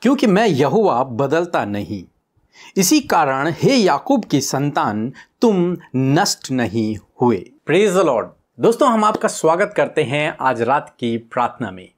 क्योंकि मैं यहुआ बदलता नहीं इसी कारण हे याकूब की संतान तुम नष्ट नहीं हुए प्रेज द लॉर्ड दोस्तों हम आपका स्वागत करते हैं आज रात की प्रार्थना में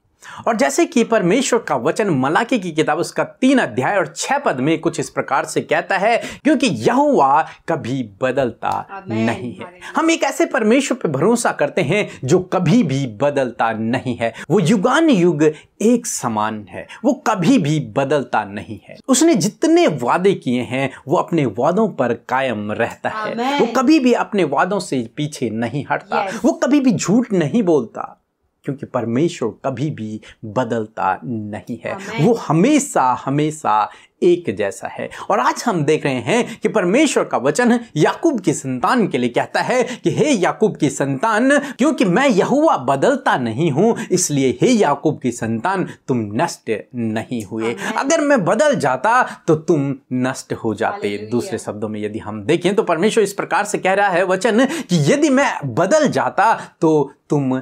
और जैसे कि परमेश्वर का वचन मलाकी की किताब उसका तीन अध्याय और छह पद में कुछ इस प्रकार से कहता है क्योंकि यहुवा कभी बदलता नहीं है हम एक ऐसे परमेश्वर पर भरोसा करते हैं जो कभी भी बदलता नहीं है वो युगान युग एक समान है वो कभी भी बदलता नहीं है उसने जितने वादे किए हैं वो अपने वादों पर कायम रहता है वो कभी भी अपने वादों से पीछे नहीं हटता वो कभी भी झूठ नहीं बोलता क्योंकि परमेश्वर कभी भी बदलता नहीं है वो हमेशा हमेशा एक जैसा है और आज हम देख रहे हैं कि परमेश्वर का वचन याकूब की संतान के लिए कहता है कि हे याकूब की संतान क्योंकि मैं यहुआ बदलता नहीं हूं इसलिए हे याकूब की संतान तुम नष्ट नहीं हुए अगर मैं बदल जाता तो तुम नष्ट हो जाते दूसरे शब्दों में यदि हम देखें तो परमेश्वर इस प्रकार से कह रहा है वचन कि यदि मैं बदल जाता तो तुम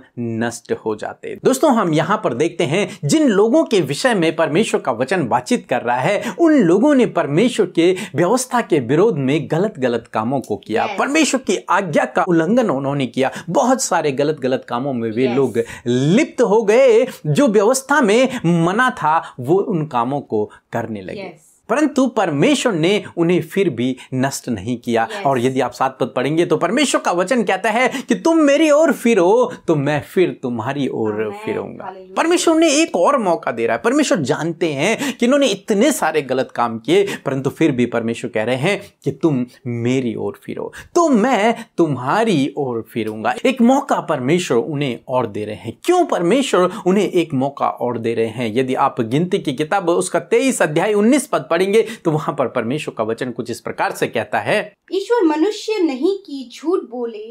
नष्ट हो जाते दोस्तों हम यहां पर देखते हैं जिन लोगों के विषय में परमेश्वर का वचन बातचीत कर रहा है उन उन लोगों ने परमेश्वर के व्यवस्था के विरोध में गलत गलत कामों को किया yes. परमेश्वर की आज्ञा का उल्लंघन उन्होंने किया बहुत सारे गलत गलत कामों में वे yes. लोग लिप्त हो गए जो व्यवस्था में मना था वो उन कामों को करने लगे yes. परंतु परमेश्वर ने उन्हें फिर भी नष्ट नहीं किया yes. और यदि आप सात पद पढ़ेंगे तो परमेश्वर का वचन कहता है कि तुम मेरी ओर फिरो तो मैं फिर तुम्हारी ओर फिरूंगा परमेश्वर ने एक और मौका दे रहा है परमेश्वर जानते हैं कि इन्होंने इतने सारे गलत काम किए परंतु फिर भी परमेश्वर कह रहे हैं कि तुम मेरी ओर फिरो तो मैं तुम्हारी ओर फिरूंगा एक मौका परमेश्वर उन्हें और दे रहे हैं क्यों परमेश्वर उन्हें एक मौका और दे रहे हैं यदि आप गिनती की किताब उसका तेईस अध्याय उन्नीस पद पढ़ेंगे तो वहां पर परमेश्वर का वचन कुछ इस प्रकार से कहता है ईश्वर मनुष्य नहीं की झूठ बोले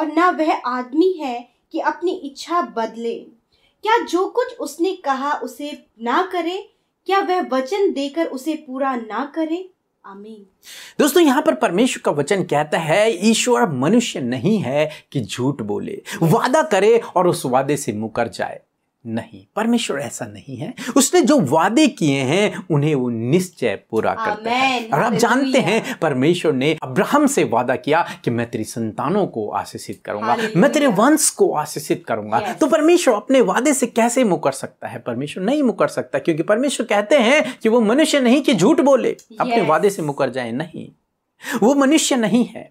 और न वह आदमी है कि अपनी इच्छा बदले क्या जो कुछ उसने कहा उसे ना करे क्या वह वचन देकर उसे पूरा ना करे आमीन दोस्तों यहाँ पर परमेश्वर का वचन कहता है ईश्वर मनुष्य नहीं है कि झूठ बोले वादा करे और उस वादे से मुकर जाए नहीं परमेश्वर ऐसा नहीं है उसने जो वादे किए हैं उन्हें वो निश्चय पूरा करते हैं और आप जानते हैं परमेश्वर ने अब्राहम से वादा किया कि मैं तेरी संतानों को आशीषित करूंगा मैं तेरे वंश को आशीषित करूंगा तो परमेश्वर अपने वादे से कैसे मुकर सकता है परमेश्वर नहीं मुकर सकता क्योंकि परमेश्वर कहते हैं कि वो मनुष्य नहीं कि झूठ बोले अपने वादे से मुकर जाए नहीं वो मनुष्य नहीं है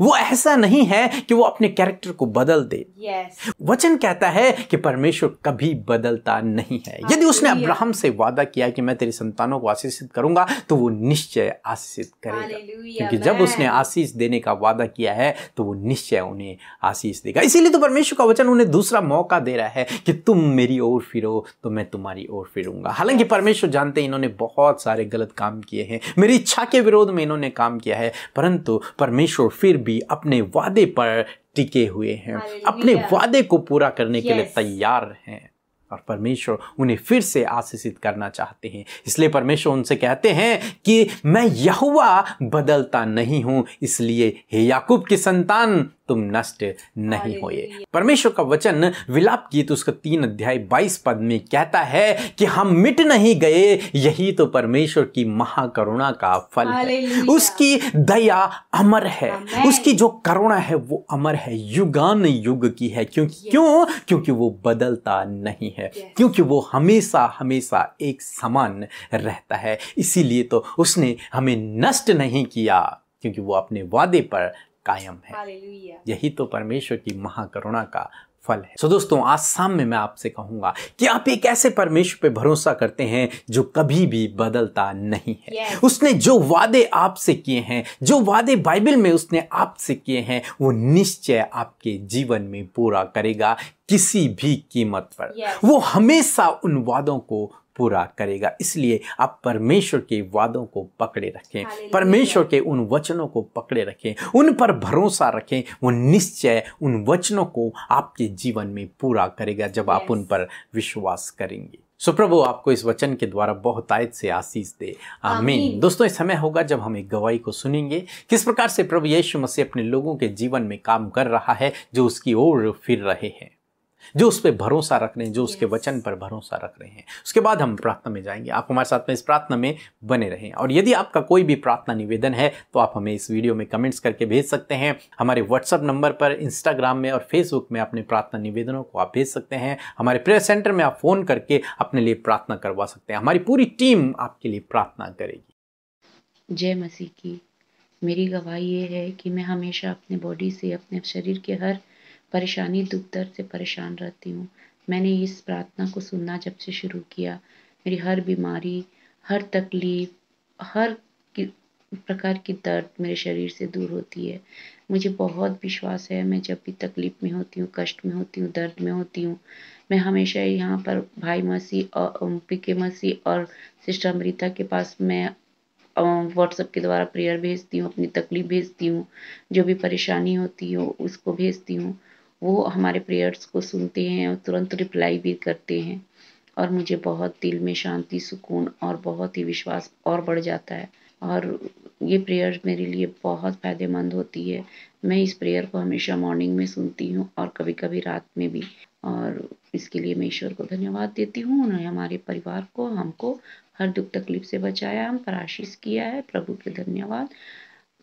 वो ऐसा नहीं है कि वो अपने कैरेक्टर को बदल दे yes. वचन कहता है कि परमेश्वर कभी बदलता नहीं है यदि उसने अब्राहम से वादा किया कि मैं तेरी संतानों को आशीषित करूंगा तो वो निश्चय आशीषित करेगा क्योंकि जब उसने आशीष देने का वादा किया है तो वो निश्चय उन्हें आशीष देगा इसीलिए तो परमेश्वर का वचन उन्हें दूसरा मौका दे रहा है कि तुम मेरी ओर फिरो तो मैं तुम्हारी ओर फिरूंगा हालांकि परमेश्वर जानते हैं इन्होंने बहुत सारे गलत काम किए हैं मेरी इच्छा के विरोध में इन्होंने काम किया है परंतु परमेश्वर फिर फिर भी अपने वादे पर टिके हुए हैं अपने वादे को पूरा करने के लिए तैयार हैं और परमेश्वर उन्हें फिर से आशीषित करना चाहते हैं इसलिए परमेश्वर उनसे कहते हैं कि मैं यहुआ बदलता नहीं हूं इसलिए हे याकूब की संतान तुम नष्ट नहीं होए परमेश्वर का वचन विलाप गीत उसका तीन अध्याय बाईस पद में कहता है कि हम मिट नहीं गए यही तो परमेश्वर की महाकरुणा का फल है उसकी दया अमर है उसकी जो करुणा है वो अमर है युगान युग की है क्योंकि क्यों क्योंकि वो बदलता नहीं है क्योंकि वो हमेशा हमेशा एक समान रहता है इसीलिए तो उसने हमें नष्ट नहीं किया क्योंकि वो अपने वादे पर कायम है यही तो परमेश्वर की महाकरुणा का फल है सो दोस्तों आज शाम में मैं आपसे कहूंगा कि आप एक ऐसे परमेश्वर पे भरोसा करते हैं जो कभी भी बदलता नहीं है yes. उसने जो वादे आपसे किए हैं जो वादे बाइबल में उसने आपसे किए हैं वो निश्चय आपके जीवन में पूरा करेगा किसी भी कीमत पर yes. वो हमेशा उन वादों को पूरा करेगा इसलिए आप परमेश्वर के वादों को पकड़े रखें परमेश्वर के उन वचनों को पकड़े रखें उन पर भरोसा रखें वो निश्चय उन वचनों को आपके जीवन में पूरा करेगा जब आप उन पर विश्वास करेंगे सुप्रभु आपको इस वचन के द्वारा बहुत आयत से आशीष दे आमीन दोस्तों इस समय होगा जब हम एक गवाही को सुनेंगे किस प्रकार से प्रभु यीशु मसीह अपने लोगों के जीवन में काम कर रहा है जो उसकी ओर फिर रहे हैं जो उस पर भरोसा रख रहे हैं जो उसके वचन पर भरोसा रख रहे हैं उसके बाद हम प्रार्थना में जाएंगे आप हमारे साथ में इस प्रार्थना में बने रहें और यदि आपका कोई भी प्रार्थना निवेदन है तो आप हमें इस वीडियो में कमेंट्स करके भेज सकते हैं हमारे व्हाट्सअप नंबर पर इंस्टाग्राम में और फेसबुक में अपने प्रार्थना निवेदनों को आप भेज सकते हैं हमारे प्रेयर सेंटर में आप फ़ोन करके अपने लिए प्रार्थना करवा सकते हैं हमारी पूरी टीम आपके लिए प्रार्थना करेगी जय मसीह की मेरी गवाही ये है कि मैं हमेशा अपने बॉडी से अपने शरीर के हर परेशानी दुख दर्द से परेशान रहती हूँ मैंने इस प्रार्थना को सुनना जब से शुरू किया मेरी हर बीमारी हर तकलीफ़ हर प्रकार की दर्द मेरे शरीर से दूर होती है मुझे बहुत विश्वास है मैं जब भी तकलीफ़ में होती हूँ कष्ट में होती हूँ दर्द में होती हूँ मैं हमेशा यहाँ पर भाई मसी और पी के मसी और सिस्टर अमृता के पास मैं व्हाट्सएप के द्वारा प्रेयर भेजती हूँ अपनी तकलीफ़ भेजती हूँ जो भी परेशानी होती हो उसको भेजती हूँ वो हमारे प्रेयर्स को सुनते हैं और तुरंत रिप्लाई भी करते हैं और मुझे बहुत दिल में शांति सुकून और बहुत ही विश्वास और बढ़ जाता है और ये प्रेयर मेरे लिए बहुत फ़ायदेमंद होती है मैं इस प्रेयर को हमेशा मॉर्निंग में सुनती हूँ और कभी कभी रात में भी और इसके लिए मैं ईश्वर को धन्यवाद देती हूँ उन्होंने हमारे परिवार को हमको हर दुख तकलीफ से बचाया हम पर आशीष किया है प्रभु के धन्यवाद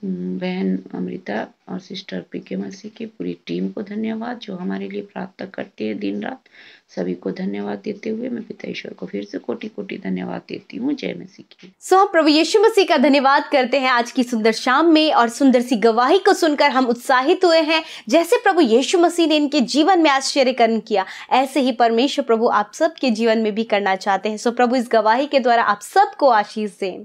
बहन अमृता और सिस्टर पी के की पूरी टीम को धन्यवाद जो हमारे लिए प्रार्थना करते है दिन रात सभी को धन्यवाद देते हुए मैं पिता ईश्वर को फिर से कोटि कोटि धन्यवाद देती हूँ जय मसीह की सो हम प्रभु यीशु मसीह का धन्यवाद करते हैं आज की सुंदर शाम में और सुंदर सी गवाही को सुनकर हम उत्साहित हुए हैं जैसे प्रभु यीशु मसीह ने इनके जीवन में आश्चर्यकरण किया ऐसे ही परमेश्वर प्रभु आप सबके जीवन में भी करना चाहते हैं सो प्रभु इस गवाही के द्वारा आप सबको आशीष दें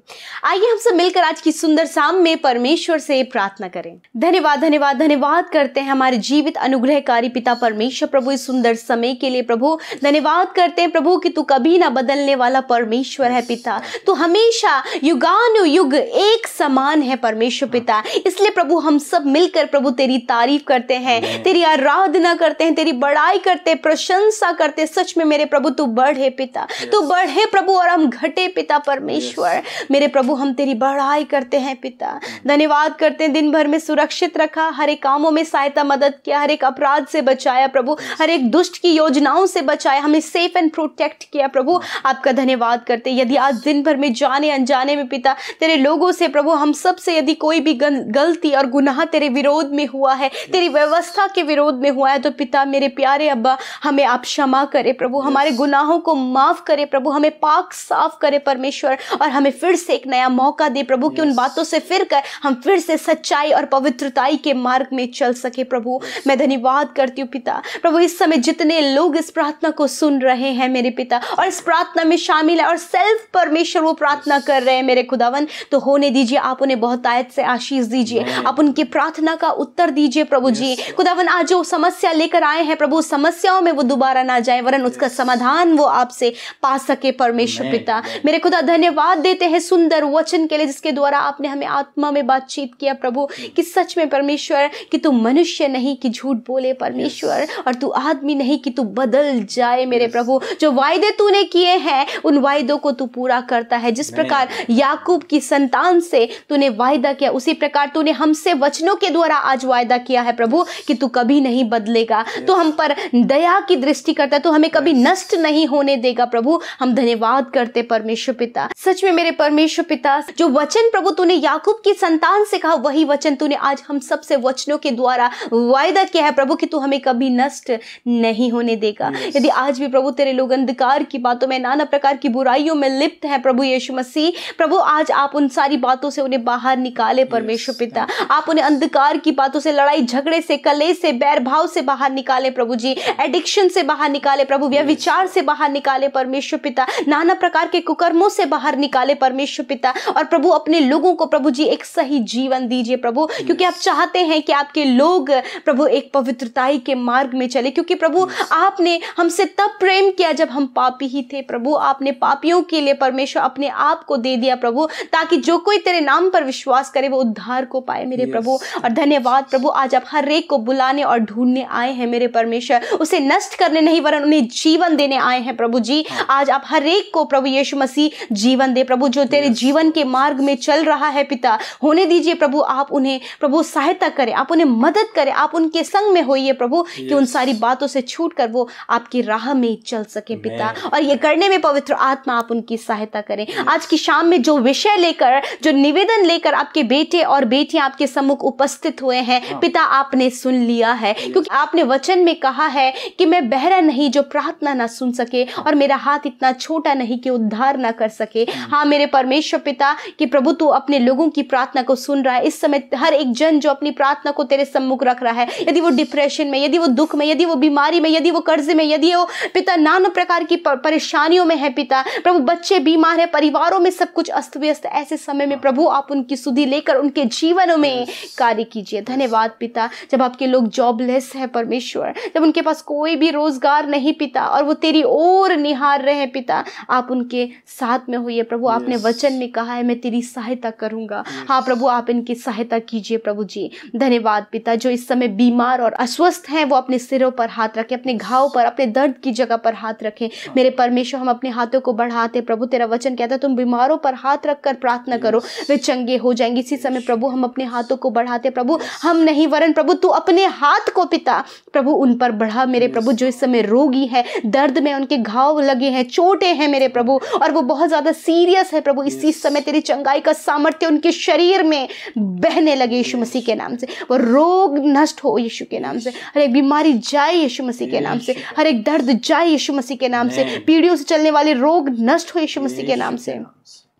आइए हम सब मिलकर आज की सुंदर शाम में परमेश्वर से प्रार्थना करें धन्यवाद धन्यवाद धन्यवाद धन्यवाद करते हैं हमारे जीवित अनुग्रहकारी पिता परमेश्वर प्रभु इस सुंदर समय के लिए प्रभु धन्यवाद करते हैं प्रभु कि तू कभी ना बदलने वाला परमेश्वर है पिता तू हमेशा युगानुयुग एक समान है परमेश्वर पिता इसलिए प्रभु हम सब मिलकर प्रभु तेरी तारीफ करते हैं तेरी आराधना करते हैं तेरी बड़ाई करते प्रशंसा करते सच में मेरे प्रभु तू बढ़े पिता तू बढ़े प्रभु और हम घटे पिता परमेश्वर मेरे प्रभु हम तेरी बड़ाई करते हैं पिता धन्यवाद करते हैं दिन भर में सुरक्षित रखा हर एक कामों में सहायता मदद किया हर एक अपराध से बचाया प्रभु हर एक दुष्ट की योजनाओं से बचाया हमें सेफ एंड प्रोटेक्ट किया प्रभु आपका धन्यवाद करते यदि आज दिन भर में जाने अनजाने में पिता तेरे लोगों से प्रभु हम सब से यदि कोई भी गलती और गुनाह तेरे विरोध में हुआ है तेरी व्यवस्था के विरोध में हुआ है तो पिता मेरे प्यारे अब्बा हमें आप क्षमा करे प्रभु हमारे गुनाहों को माफ़ करे प्रभु हमें पाक साफ करे परमेश्वर और हमें फिर से एक नया मौका दे प्रभु कि उन बातों से फिर कर हम फिर से सच्चाई और पवित्रता भलाई के मार्ग में चल सके प्रभु मैं धन्यवाद करती हूँ पिता प्रभु इस समय जितने लोग इस प्रार्थना को सुन रहे हैं मेरे पिता और इस प्रार्थना में शामिल है और सेल्फ परमेश्वर वो प्रार्थना कर रहे हैं मेरे खुदावन तो होने दीजिए आप उन्हें बहुत आयत से आशीष दीजिए आप उनकी प्रार्थना का उत्तर दीजिए प्रभु जी खुदावन आज जो समस्या लेकर आए हैं प्रभु समस्याओं में वो दोबारा ना जाए वरन उसका समाधान वो आपसे पा सके परमेश्वर पिता मेरे खुदा धन्यवाद देते हैं सुंदर वचन के लिए जिसके द्वारा आपने हमें आत्मा में बातचीत किया प्रभु कि सच में परमेश्वर कि तू मनुष्य नहीं कि झूठ बोले परमेश्वर yes. और तू आदमी नहीं कि तू बदल जाए मेरे yes. प्रभु जो वायदे तूने किए हैं उन वायदों को तू पूरा करता है जिस प्रकार याकूब की संतान से तूने वायदा किया उसी प्रकार तूने हमसे वचनों के द्वारा आज वायदा किया है प्रभु कि तू कभी नहीं बदलेगा yes. तो हम पर दया की दृष्टि करता है तो हमें कभी yes. नष्ट नहीं होने देगा प्रभु हम धन्यवाद करते परमेश्वर पिता सच में मेरे परमेश्वर पिता जो वचन प्रभु तूने याकूब की संतान से कहा वही वचन तूने आज हम सबसे वचनों के द्वारा वायदा किया है प्रभु कि तू हमें कभी नष्ट नहीं होने देगा yes. यदि आज भी प्रभु तेरे लोग अंधकार की बातों में नाना प्रकार की बुराइयों में लिप्त है प्रभु यीशु मसीह प्रभु आज आप उन सारी बातों से उन्हें बाहर निकाले परमेश्वर पिता आप उन्हें अंधकार की बातों से लड़ाई झगड़े से कले से बैर भाव से बाहर निकाले प्रभु जी एडिक्शन से बाहर निकाले प्रभु व्य विचार से बाहर निकाले परमेश्वर पिता नाना प्रकार के कुकर्मों से बाहर निकाले परमेश्वर पिता और प्रभु अपने लोगों को प्रभु जी एक सही जीवन दीजिए प्रभु क्योंकि आप चाह चाहते हैं कि आपके लोग प्रभु एक पवित्रताई के मार्ग में चले क्योंकि प्रभु आपने हमसे तब प्रेम किया जब हम पापी ही थे प्रभु आपने पापियों के लिए परमेश्वर अपने आप को दे दिया प्रभु ताकि जो कोई तेरे नाम पर विश्वास करे वो उद्धार को पाए मेरे प्रभु और धन्यवाद प्रभु आज आप हर एक को बुलाने और ढूंढने आए हैं मेरे परमेश्वर उसे नष्ट करने नहीं वरन उन्हें जीवन देने आए हैं प्रभु जी हाँ। आज आप हर एक को प्रभु यीशु मसीह जीवन दे प्रभु जो तेरे जीवन के मार्ग में चल रहा है पिता होने दीजिए प्रभु आप उन्हें प्रभु सहायता सहायता करें आप उन्हें मदद करें आप उनके संग में होइए प्रभु yes. कि उन सारी बातों से छूट कर वो आपकी राह में चल सके पिता और ये करने में पवित्र आत्मा आप उनकी सहायता करें yes. आज की शाम में जो विषय लेकर जो निवेदन लेकर आपके बेटे और बेटियां आपके सम्मुख उपस्थित हुए हैं हाँ। पिता आपने सुन लिया है yes. क्योंकि आपने वचन में कहा है कि मैं बहरा नहीं जो प्रार्थना ना सुन सके हाँ। और मेरा हाथ इतना छोटा नहीं कि उद्धार ना कर सके hmm. हाँ मेरे परमेश्वर पिता कि प्रभु तू अपने लोगों की प्रार्थना को सुन रहा है इस समय हर एक जन जो जो अपनी प्रार्थना को तेरे सम्मुख रख रहा है यदि वो डिप्रेशन में यदि वो दुख में यदि वो बीमारी में यदि वो कर्ज में यदि वो पिता नाना प्रकार की परेशानियों में है पिता प्रभु बच्चे बीमार है परिवारों में सब कुछ अस्त व्यस्त ऐसे समय में प्रभु आप उनकी सुधि लेकर उनके जीवनों में कार्य कीजिए धन्यवाद पिता जब आपके लोग जॉबलेस है परमेश्वर जब उनके पास कोई भी रोजगार नहीं पिता और वो तेरी ओर निहार रहे हैं पिता आप उनके साथ में हुई प्रभु आपने वचन में कहा है मैं तेरी सहायता करूंगा हाँ प्रभु आप इनकी सहायता कीजिए प्रभु जी कीजिए धन्यवाद पिता जो इस समय बीमार और अस्वस्थ हैं वो अपने सिरों पर हाथ रखें अपने घाव पर अपने दर्द की जगह पर हाथ रखें हाँ। मेरे परमेश्वर हम अपने हाथों को बढ़ाते प्रभु तेरा वचन कहता है तुम बीमारों पर हाथ रखकर प्रार्थना करो वे चंगे हो जाएंगे इसी समय प्रभु हम अपने हाथों को बढ़ाते प्रभु हम नहीं वरन प्रभु तू अपने हाथ को पिता प्रभु उन पर बढ़ा मेरे प्रभु जो इस समय रोगी है दर्द में उनके घाव लगे हैं चोटे हैं मेरे प्रभु और वो बहुत ज़्यादा सीरियस है प्रभु इसी समय तेरी चंगाई का सामर्थ्य उनके शरीर में बहने लगे यीशु मसीह के नाम से वो रोग नष्ट हो यीशु के नाम से हर एक बीमारी जाए यीशु मसीह के नाम से हर एक दर्द जाए यीशु मसीह के नाम से पीढ़ियों से चलने वाले रोग नष्ट हो यीशु मसीह के नाम से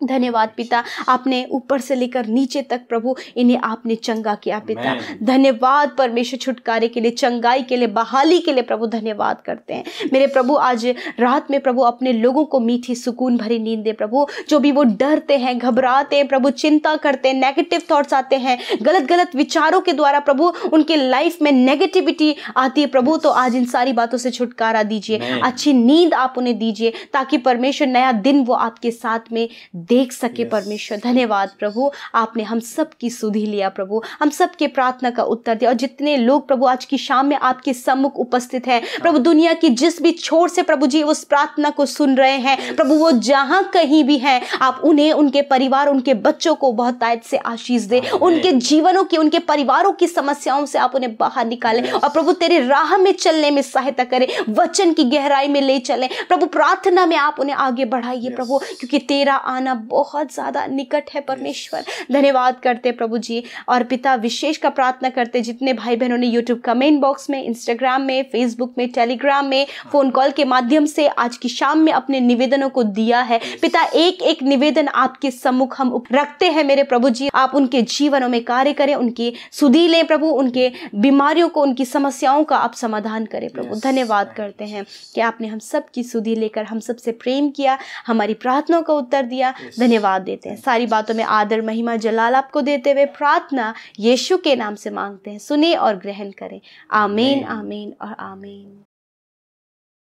धन्यवाद पिता आपने ऊपर से लेकर नीचे तक प्रभु इन्हें आपने चंगा किया पिता धन्यवाद परमेश्वर छुटकारे के लिए चंगाई के लिए बहाली के लिए प्रभु धन्यवाद करते हैं मेरे प्रभु आज रात में प्रभु अपने लोगों को मीठी सुकून भरी नींद दे प्रभु जो भी वो डरते हैं घबराते हैं प्रभु चिंता करते हैं नेगेटिव थाट्स आते हैं गलत गलत विचारों के द्वारा प्रभु उनके लाइफ में नेगेटिविटी आती है प्रभु तो आज इन सारी बातों से छुटकारा दीजिए अच्छी नींद आप उन्हें दीजिए ताकि परमेश्वर नया दिन वो आपके साथ में देख सके yes. परमेश्वर धन्यवाद प्रभु आपने हम सब की सुधी लिया प्रभु हम सब के प्रार्थना का उत्तर दिया और जितने लोग प्रभु आज की शाम में आपके सम्मुख उपस्थित हैं हाँ। प्रभु दुनिया की जिस भी छोर से प्रभु जी उस प्रार्थना को सुन रहे हैं प्रभु वो जहाँ कहीं भी हैं आप उन्हें उनके परिवार उनके बच्चों को बहुत आयत से आशीष दे उनके जीवनों की उनके परिवारों की समस्याओं से आप उन्हें बाहर निकालें और प्रभु तेरे राह में चलने में सहायता करें वचन की गहराई में ले चलें प्रभु प्रार्थना में आप उन्हें आगे बढ़ाइए प्रभु क्योंकि तेरा आना बहुत ज़्यादा निकट है परमेश्वर धन्यवाद करते प्रभु जी और पिता विशेष का प्रार्थना करते जितने भाई बहनों ने यूट्यूब कमेंट बॉक्स में इंस्टाग्राम में फेसबुक में टेलीग्राम में फ़ोन कॉल के माध्यम से आज की शाम में अपने निवेदनों को दिया है पिता एक एक निवेदन आपके सम्मुख हम रखते हैं मेरे प्रभु जी आप उनके जीवनों में कार्य करें उनकी सुधी लें प्रभु उनके बीमारियों को उनकी समस्याओं का आप समाधान करें प्रभु yes. धन्यवाद करते हैं कि आपने हम सब की सुधी लेकर हम सबसे प्रेम किया हमारी प्रार्थनाओं का उत्तर दिया धन्यवाद देते हैं सारी बातों में आदर महिमा जलाल आपको देते हुए प्रार्थना यीशु के नाम से मांगते हैं सुने और ग्रहण करें आमीन आमीन और आमीन